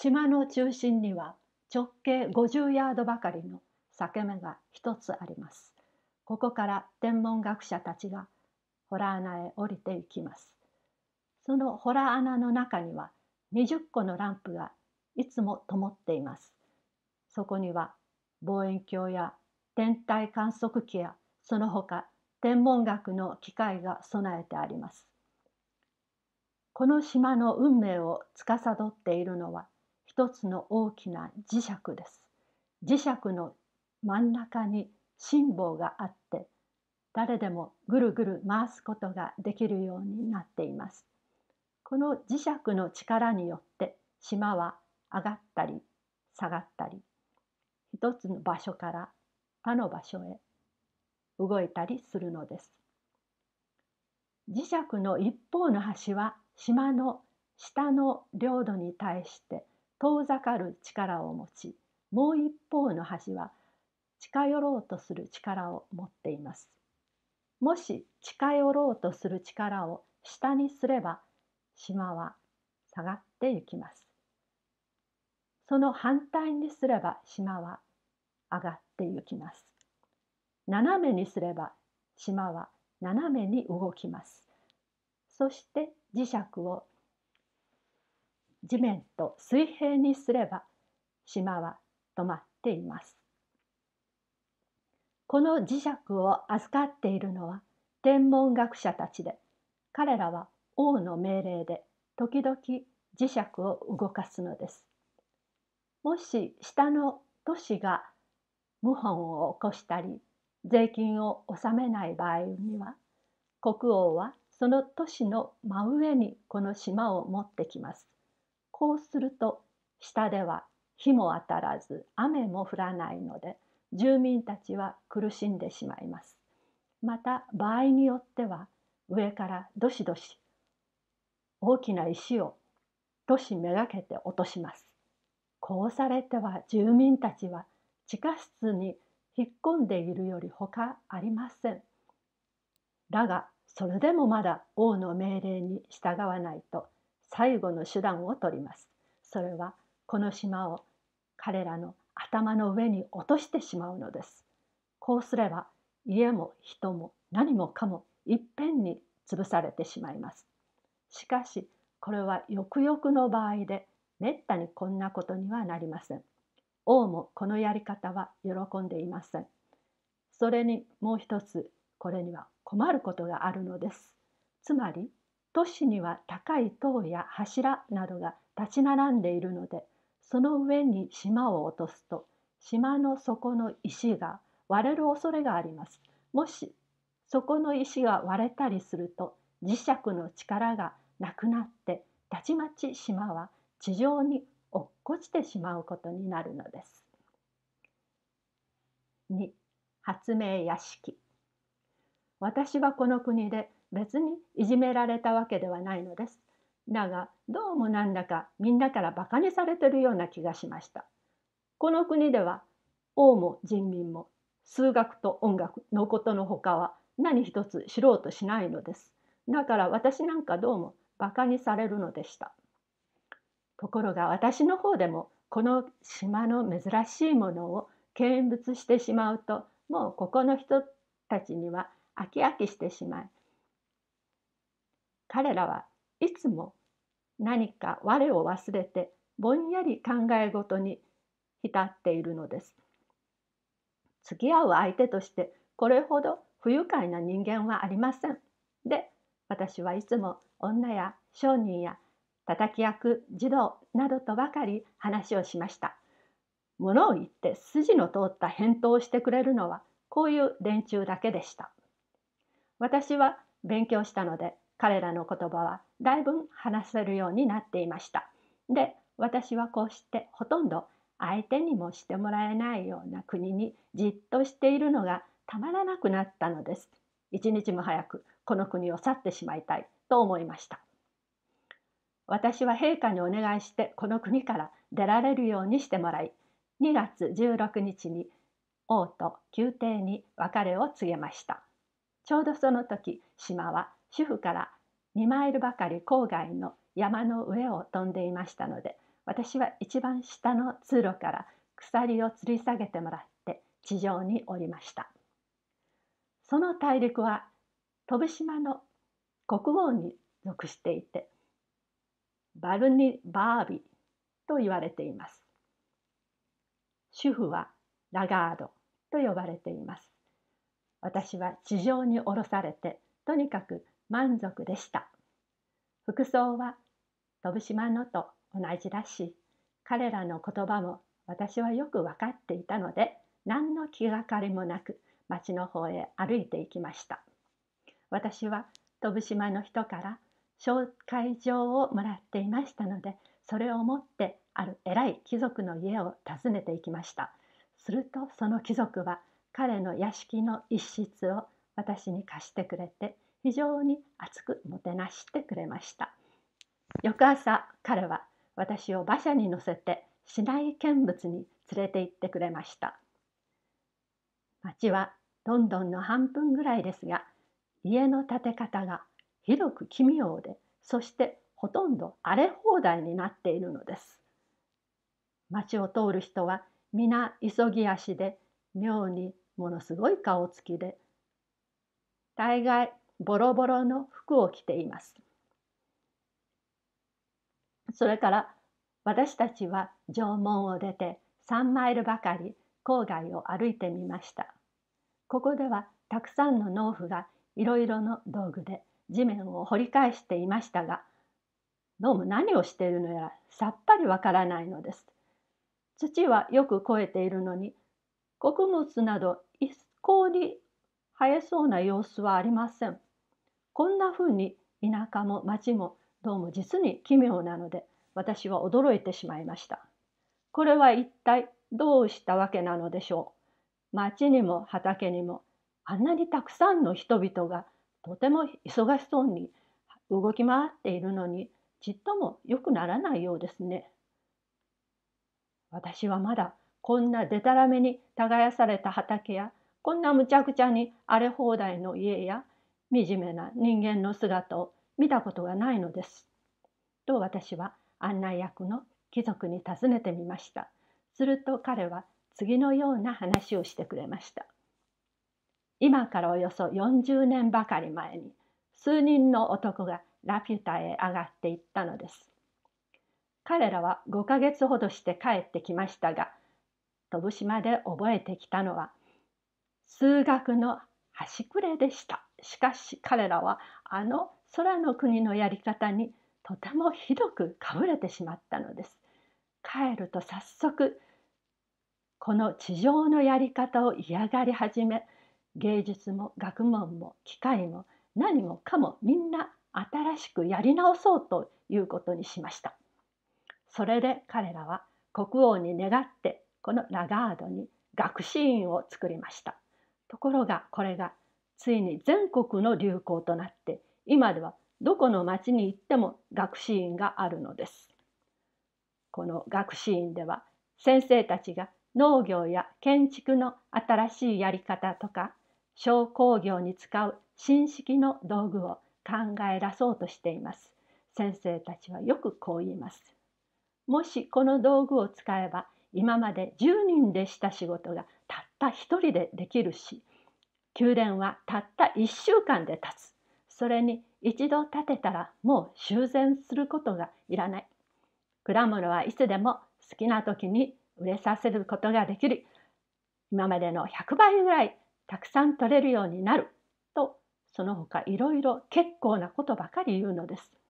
島の中心には直径50ヤードばかりの裂け目が一つあります。ここから天文学者たちがホラー穴へ降りていきます。そのホラー穴の中には20個のランプがいつも灯っています。そこには望遠鏡や天体観測機やその他天文学の機械が備えてあります。この島の運命を司っているのは一つの大きな磁石です。磁石の真ん中に辛抱があって誰でもぐるぐる回すことができるようになっています。この磁石の力によって島は上がったり下がったり一つの場所から他の場所へ動いたりするのです。磁石の一方の端は島の下の領土に対して遠ざかる力を持ちもう一方の端は近寄ろうとする力を持っています。もし近寄ろうとする力を下にすれば島は下がってゆきます。その反対にすれば島は上がってゆきます。斜めにすれば島は斜めに動きます。そして磁石を地面と水平にすれば島は止まっていますこの磁石を預かっているのは天文学者たちで彼らは王の命令で時々磁石を動かすのですもし下の都市が謀反を起こしたり税金を納めない場合には国王はその都市の真上にこの島を持ってきます。こうすると下では日も当たらず雨も降らないので住民たちは苦しんでしまいます。また場合によっては上からどしどし大きな石を都市めがけて落とします。こうされては住民たちは地下室に引っ込んでいるより他ありません。だがそれでもまだ王の命令に従わないと最後の手段をとります。それはこの島を彼らの頭の上に落としてしまうのです。こうすれば家も人も何もかもいっぺんに潰されてしまいます。しかしこれはよくよくの場合でめったにこんなことにはなりません。王もこのやり方は喜んでいません。それにもう一つこれには困ることがあるのです。つまり都市には高い塔や柱などが立ち並んでいるのでその上に島を落とすと島の底の石が割れる恐れがあります。もしそこの石が割れたりすると磁石の力がなくなってたちまち島は地上に落っこちてしまうことになるのです。2発明屋敷私はこの国で別にいじめられたわけではないのです。だがどうもなんだかみんなからバカにされてるような気がしました。この国では王も人民も数学と音楽のことのほかは何一つ知ろうとしないのです。だから私なんかどうもバカにされるのでした。ところが私の方でもこの島の珍しいものを見物してしまうともうここの人たちには飽き飽きしてしまい彼らはいつも何か我を忘れてぼんやり考え事に浸っているのです。付き合う相手としてこれほど不愉快な人間はありません。で私はいつも女や商人や叩き役児童などとばかり話をしました。物を言って筋の通った返答をしてくれるのはこういう連中だけでした。私は勉強したので彼らの言葉はだいぶ話せるようになっていました。で私はこうしてほとんど相手にもしてもらえないような国にじっとしているのがたまらなくなったのです。一日も早くこの国を去ってしまいたいと思いました。私は陛下にお願いしてこの国から出られるようにしてもらい2月16日に王と宮廷に別れを告げました。ちょうどその時島は主婦から2マイルばかり郊外の山の上を飛んでいましたので私は一番下の通路から鎖を吊り下げてもらって地上に降りましたその大陸は飛島の国王に属していてバルニ・バービと言われています主婦はラガードと呼ばれています私は地上に降ろされてとにかく満足でした。服装は飛島のと同じだし、彼らの言葉も私はよく分かっていたので、何の気がかりもなく町の方へ歩いていきました。私は飛島の人から紹介状をもらっていましたので、それを持ってある偉い貴族の家を訪ねていきました。するとその貴族は彼の屋敷の一室を私に貸してくれて非常に熱くもてなしてくれました翌朝彼は私を馬車に乗せて市内見物に連れて行ってくれました町はロンドンの半分ぐらいですが家の建て方が広く奇妙でそしてほとんど荒れ放題になっているのです町を通る人は皆急ぎ足で妙にものすごい顔つきで大概ボロボロの服を着ています。それから私たちは城門を出て3マイルばかり郊外を歩いてみました。ここではたくさんの農夫がいろいろの道具で地面を掘り返していましたがどうも何をしているのやらさっぱりわからないのです。土はよく肥えているのに穀物など一向に生えそうな様子はありません。こんな風に田舎も町もどうも実に奇妙なので私は驚いてしまいました。これは一体どうしたわけなのでしょう。町にも畑にもあんなにたくさんの人々がとても忙しそうに動き回っているのにちっとも良くならないようですね。私はまだこんなでたらめに耕された畑やこんなむちゃくちゃに荒れ放題の家や惨めな人間の姿を見たことがないのです。と私は案内役の貴族に尋ねてみました。すると彼は次のような話をしてくれました。今からおよそ40年ばかり前に数人の男がラピュタへ上がっていったのです。彼らは5ヶ月ほどして帰ってきましたが飛島で覚えてきたのは数学の端くれでした。しかし彼らはあの空の国のやり方にとてもひどくかぶれてしまったのです。帰ると早速この地上のやり方を嫌がり始め芸術も学問も機械も何もかもみんな新しくやり直そうということにしました。それで彼らは国王に願ってこのラガードに学士院を作りました。ところがこれがついに全国の流行となって今ではどこの町に行っても学士院があるのです。この学士院では先生たちが農業や建築の新しいやり方とか商工業に使う新式の道具を考え出そうとしています。先生たちはよくこう言います。もしこの道具を使えば今まで10人でした仕事がたった1人でできるし宮殿はたった1週間で建つそれに一度建てたらもう修繕することがいらない果物はいつでも好きな時に売れさせることができる今までの100倍ぐらいたくさん取れるようになるとその他いろいろ結構なことばかり言うのです